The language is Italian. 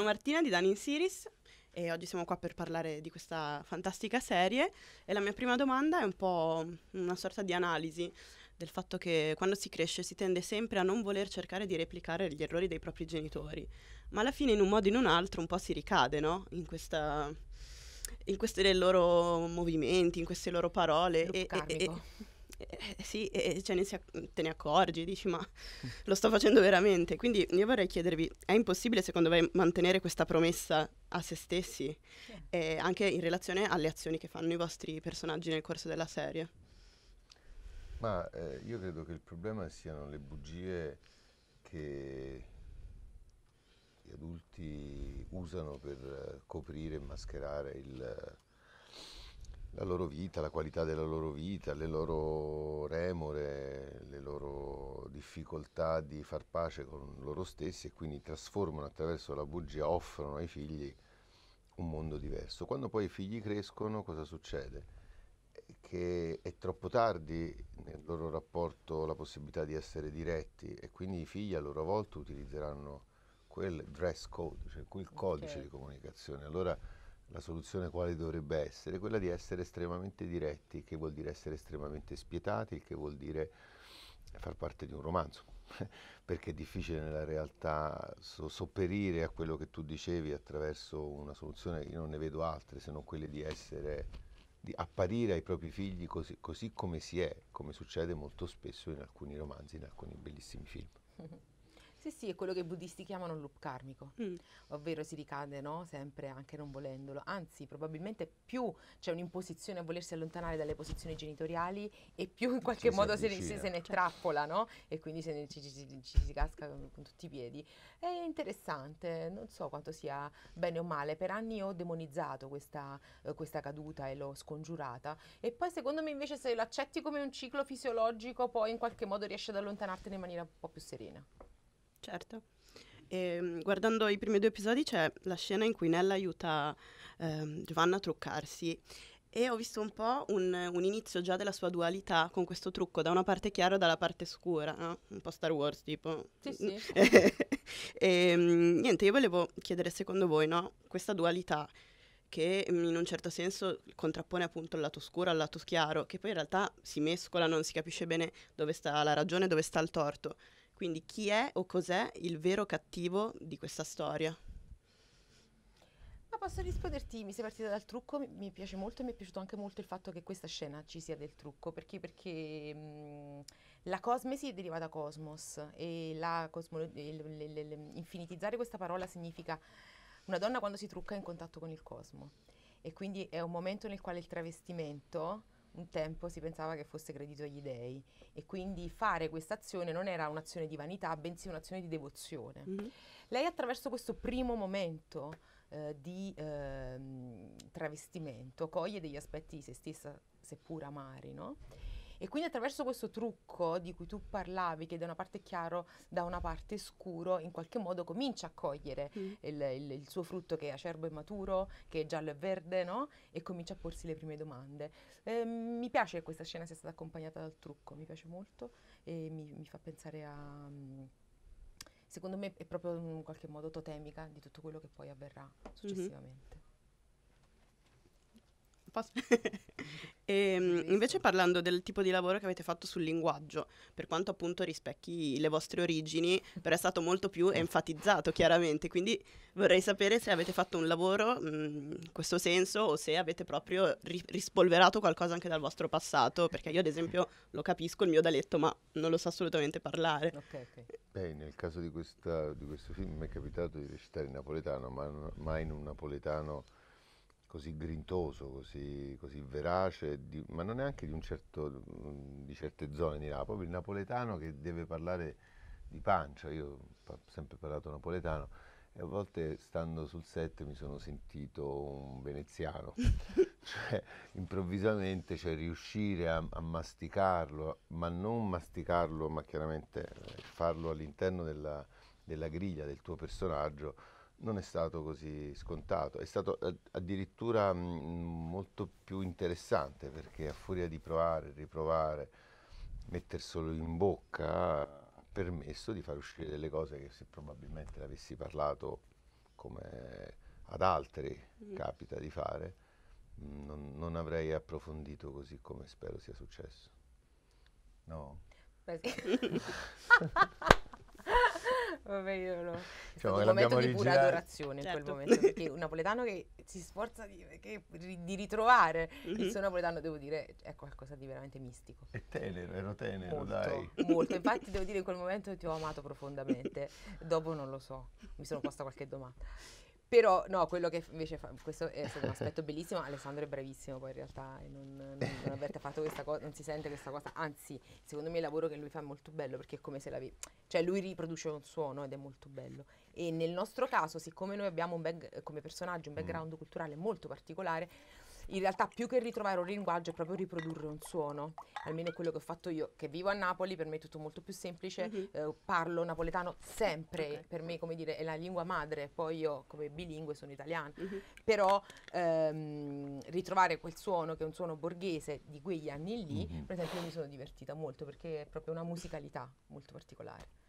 sono Martina di Dani in Siris e oggi siamo qua per parlare di questa fantastica serie e la mia prima domanda è un po' una sorta di analisi del fatto che quando si cresce si tende sempre a non voler cercare di replicare gli errori dei propri genitori, ma alla fine in un modo o in un altro un po' si ricade, no? In, questa, in questi loro movimenti, in queste loro parole. Loop e, e, e, eh, sì, eh, cioè ne ac- te ne accorgi, dici ma lo sto facendo veramente. Quindi io vorrei chiedervi, è impossibile secondo voi mantenere questa promessa a se stessi, eh. anche in relazione alle azioni che fanno i vostri personaggi nel corso della serie? Ma eh, io credo che il problema siano le bugie che gli adulti usano per eh, coprire e mascherare il la loro vita, la qualità della loro vita, le loro remore, le loro difficoltà di far pace con loro stessi e quindi trasformano attraverso la bugia, offrono ai figli un mondo diverso. Quando poi i figli crescono cosa succede? Che è troppo tardi nel loro rapporto la possibilità di essere diretti e quindi i figli a loro volta utilizzeranno quel dress code, cioè quel codice okay. di comunicazione. Allora, la soluzione quale dovrebbe essere? Quella di essere estremamente diretti, che vuol dire essere estremamente spietati, il che vuol dire far parte di un romanzo, perché è difficile nella realtà so sopperire a quello che tu dicevi attraverso una soluzione, io non ne vedo altre se non quelle di essere di apparire ai propri figli così, così come si è, come succede molto spesso in alcuni romanzi, in alcuni bellissimi film. Mm-hmm. Sì, sì, è quello che i buddisti chiamano loop karmico, mm. ovvero si ricade no? sempre anche non volendolo, anzi probabilmente più c'è un'imposizione a volersi allontanare dalle posizioni genitoriali e più in qualche ci modo se, se, se, ne cioè. trappola no? e quindi se ne, ci, ci, ci, si casca con, con, tutti i piedi. È interessante, non so quanto sia bene o male, per anni ho demonizzato questa, eh, questa caduta e l'ho scongiurata e poi secondo me invece se lo accetti come un ciclo fisiologico poi in qualche modo riesci ad allontanartene in maniera un po' più serena certo. E, ehm, guardando i primi due episodi c'è la scena in cui Nella aiuta ehm, Giovanna a truccarsi e ho visto un po' un, un, inizio già della sua dualità con questo trucco, da una parte chiaro e dalla parte scura, no? un po' Star Wars tipo. Sì, sì. e, ehm, niente, io volevo chiedere secondo voi, no? questa dualità che mm, in un certo senso contrappone appunto il lato scuro al lato chiaro, che poi in realtà si mescola, non si capisce bene dove sta la ragione e dove sta il torto. Quindi chi è o cos'è il vero cattivo di questa storia? Ma posso risponderti, mi sei partita dal trucco, mi, piace molto e mi è piaciuto anche molto il fatto che questa scena ci sia del trucco, perché, perché mh, la cosmesi deriva da cosmos e cosmo, l, l, l, infinitizzare questa parola significa una donna quando si trucca è in contatto con il cosmo e quindi è un momento nel quale il travestimento un tempo si pensava che fosse credito agli dei e quindi fare questa azione non era un'azione di vanità, bensì un'azione di devozione. Mm-hmm. Lei attraverso questo primo momento eh, di eh, travestimento coglie degli aspetti di se stessa, seppur amari, no? E quindi attraverso questo trucco di cui tu parlavi, che da una parte è chiaro, da una parte è scuro, in qualche modo comincia a cogliere mm. il, il, il, suo frutto che è acerbo e maturo, che è giallo e verde, no? E comincia a porsi le prime domande. Eh, mi piace che questa scena sia stata accompagnata dal trucco, mi piace molto e mi, mi fa pensare a... Mm, secondo me è proprio in qualche modo totemica di tutto quello che poi avverrà mhm. successivamente. Mm-hmm. E, ehm, invece parlando del tipo di lavoro che avete fatto sul linguaggio, per quanto appunto rispecchi le vostre origini, però è stato molto più enfatizzato chiaramente, quindi vorrei sapere se avete fatto un lavoro mm, in questo senso o se avete proprio ri- rispolverato qualcosa anche dal vostro passato, perché io ad esempio lo capisco il mio daletto, ma non lo so assolutamente parlare. Okay, okay. Beh, nel caso di, questa, di questo film mi è capitato di recitare in napoletano, ma, ma in un napoletano così grintoso, così, così verace, di, ma non neanche di, certo, di, certe zone di là, proprio il napoletano che deve parlare di pancia, io ho sempre parlato napoletano e a volte stando sul set mi sono sentito un veneziano, cioè improvvisamente cioè, riuscire a, a masticarlo, ma non masticarlo, ma chiaramente eh, farlo all'interno della, della griglia del tuo personaggio non è stato così scontato, è stato addirittura mh, molto più interessante perché a furia di provare, riprovare, metterselo in bocca ha permesso di far uscire delle cose che se probabilmente l'avessi parlato come ad altri mm. capita di fare, mh, non, non avrei approfondito così come spero sia successo. No? Beh, sì. Vabbè, io no diciamo, è cioè, un momento di pura adorazione certo. in quel certo. momento, perché un napoletano che si sforza di, che, di ritrovare il mm-hmm. suo napoletano, devo dire, è qualcosa di veramente mistico. È tenero, ero tenero, molto, dai. Molto, infatti devo dire in quel momento ti ho amato profondamente, dopo non lo so, mi sono posta qualche domanda. Però no, quello che invece fa, questo è stato un aspetto bellissimo, Alessandro è bravissimo poi in realtà, non, non, non avete fatto questa cosa, non si sente questa cosa, anzi secondo me il lavoro che lui fa è molto bello perché è come se l'avevi, cioè lui riproduce un suono ed è molto bello e nel nostro caso siccome noi abbiamo un bag, come personaggio un background mm. culturale molto particolare, in realtà più che ritrovare un linguaggio è proprio riprodurre un suono, almeno quello che ho fatto io, che vivo a Napoli, per me è tutto molto più semplice, mm-hmm. eh, parlo napoletano sempre, okay. per me come dire è la lingua madre, poi io come bilingue sono italiana, mm-hmm. però ehm, ritrovare quel suono che è un suono borghese di quegli anni lì, mm-hmm. per esempio io mi sono divertita molto perché è proprio una musicalità molto particolare.